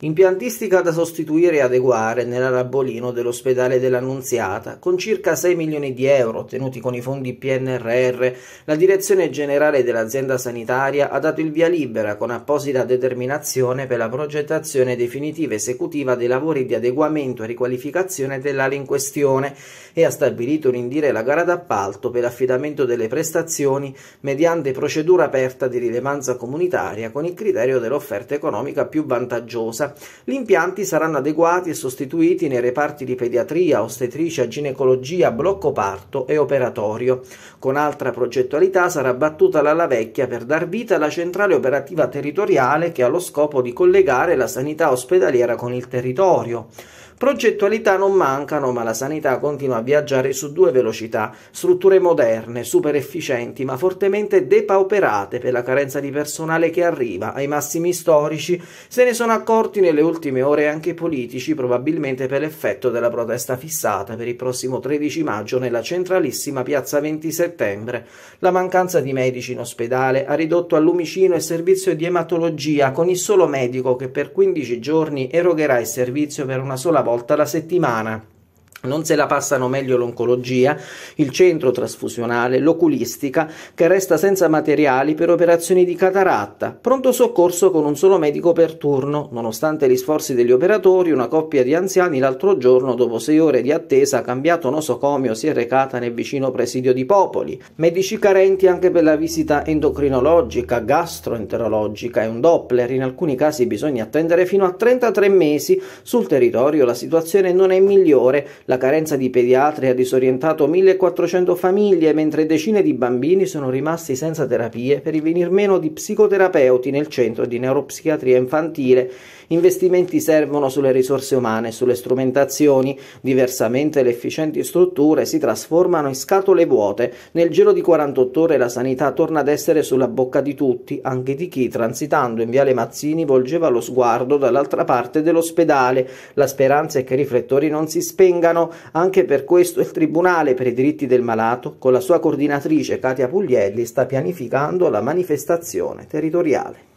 Impiantistica da sostituire e adeguare nell'arabolino dell'ospedale della Nunziata, con circa 6 milioni di euro ottenuti con i fondi PNRR, la Direzione Generale dell'Azienda Sanitaria ha dato il via libera con apposita determinazione per la progettazione definitiva esecutiva dei lavori di adeguamento e riqualificazione dell'area in questione e ha stabilito indire la gara d'appalto per l'affidamento delle prestazioni mediante procedura aperta di rilevanza comunitaria con il criterio dell'offerta economica più vantaggiosa gli impianti saranno adeguati e sostituiti nei reparti di pediatria, ostetricia, ginecologia, blocco parto e operatorio. Con altra progettualità sarà battuta la Lavecchia per dar vita alla centrale operativa territoriale che ha lo scopo di collegare la sanità ospedaliera con il territorio. Progettualità non mancano, ma la sanità continua a viaggiare su due velocità, strutture moderne, super efficienti, ma fortemente depauperate per la carenza di personale che arriva ai massimi storici, se ne sono accorti nelle ultime ore anche politici, probabilmente per l'effetto della protesta fissata per il prossimo 13 maggio nella centralissima piazza 20 settembre. La mancanza di medici in ospedale ha ridotto a lumicino il servizio di ematologia con il solo medico che per 15 giorni erogherà il servizio per una sola volta alla settimana. Non se la passano meglio l'oncologia, il centro trasfusionale, l'oculistica, che resta senza materiali per operazioni di cataratta, pronto soccorso con un solo medico per turno, nonostante gli sforzi degli operatori, una coppia di anziani l'altro giorno, dopo sei ore di attesa, cambiato nosocomio, si è recata nel vicino presidio di Popoli. Medici carenti anche per la visita endocrinologica, gastroenterologica e un Doppler. In alcuni casi bisogna attendere fino a 33 mesi. Sul territorio la situazione non è migliore. La la carenza di pediatri ha disorientato 1400 famiglie, mentre decine di bambini sono rimasti senza terapie per i venir meno di psicoterapeuti nel centro di neuropsichiatria infantile. Investimenti servono sulle risorse umane sulle strumentazioni. Diversamente le efficienti strutture si trasformano in scatole vuote. Nel giro di 48 ore la sanità torna ad essere sulla bocca di tutti, anche di chi transitando in Viale Mazzini volgeva lo sguardo dall'altra parte dell'ospedale. La speranza è che i riflettori non si spengano anche per questo il Tribunale per i diritti del malato, con la sua coordinatrice Katia Puglielli, sta pianificando la manifestazione territoriale.